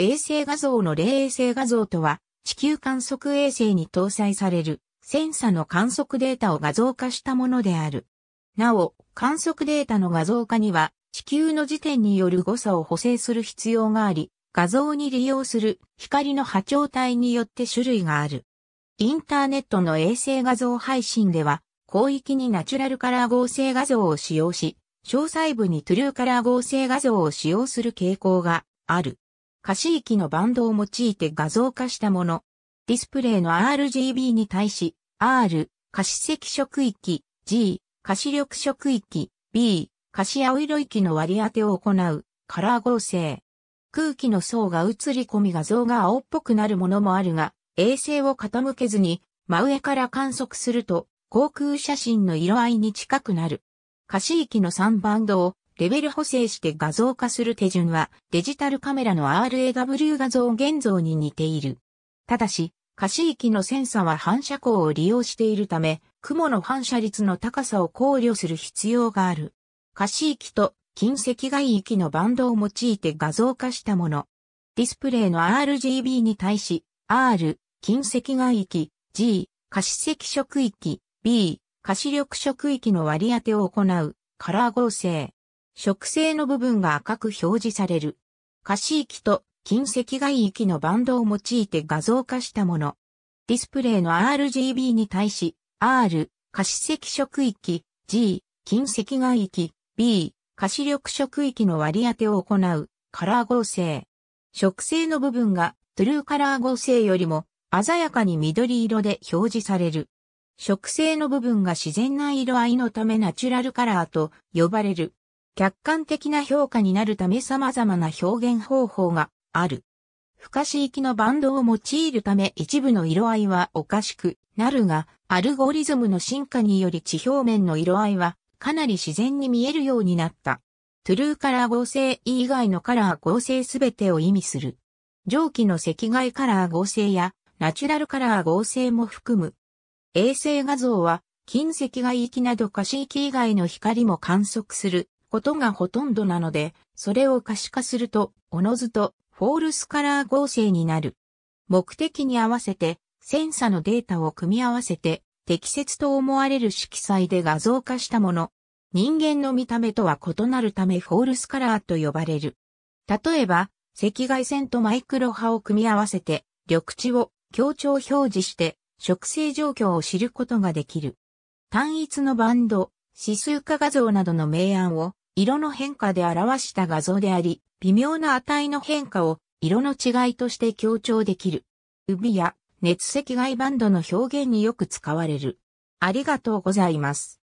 衛星画像の霊衛星画像とは、地球観測衛星に搭載される、センサの観測データを画像化したものである。なお、観測データの画像化には、地球の時点による誤差を補正する必要があり、画像に利用する光の波長帯によって種類がある。インターネットの衛星画像配信では、広域にナチュラルカラー合成画像を使用し、詳細部にトゥルーカラー合成画像を使用する傾向がある。可視域のバンドを用いて画像化したもの。ディスプレイの RGB に対し、R、可視赤色域、G、可視緑色域、B、可視青色域の割り当てを行う、カラー合成。空気の層が映り込み画像が青っぽくなるものもあるが、衛星を傾けずに、真上から観測すると、航空写真の色合いに近くなる。可視域の3バンドをレベル補正して画像化する手順は、デジタルカメラの RAW 画像現像に似ている。ただし、可視域のセンサは反射光を利用しているため、雲の反射率の高さを考慮する必要がある。可視域と近赤外域のバンドを用いて画像化したもの。ディスプレイの RGB に対し、R、近赤外域、G、可視赤色域、B、可視力色域の割り当てを行う、カラー合成。植生の部分が赤く表示される。可視域と近赤外域のバンドを用いて画像化したもの。ディスプレイの RGB に対し、R、可視赤色域、G、近赤外域、B、可視緑色域の割り当てを行う、カラー合成。植生の部分が、トゥルーカラー合成よりも、鮮やかに緑色で表示される。植生の部分が自然な色合いのためナチュラルカラーと呼ばれる。客観的な評価になるため様々な表現方法がある。不可思域のバンドを用いるため一部の色合いはおかしくなるが、アルゴリズムの進化により地表面の色合いはかなり自然に見えるようになった。トゥルーカラー合成以外のカラー合成すべてを意味する。蒸気の赤外カラー合成やナチュラルカラー合成も含む。衛星画像は近赤外域など可視域以外の光も観測することがほとんどなので、それを可視化すると、おのずとフォールスカラー合成になる。目的に合わせて、センサのデータを組み合わせて、適切と思われる色彩で画像化したもの。人間の見た目とは異なるためフォールスカラーと呼ばれる。例えば、赤外線とマイクロ波を組み合わせて、緑地を強調表示して、植生状況を知ることができる。単一のバンド、指数化画像などの明暗を色の変化で表した画像であり、微妙な値の変化を色の違いとして強調できる。指や熱赤外バンドの表現によく使われる。ありがとうございます。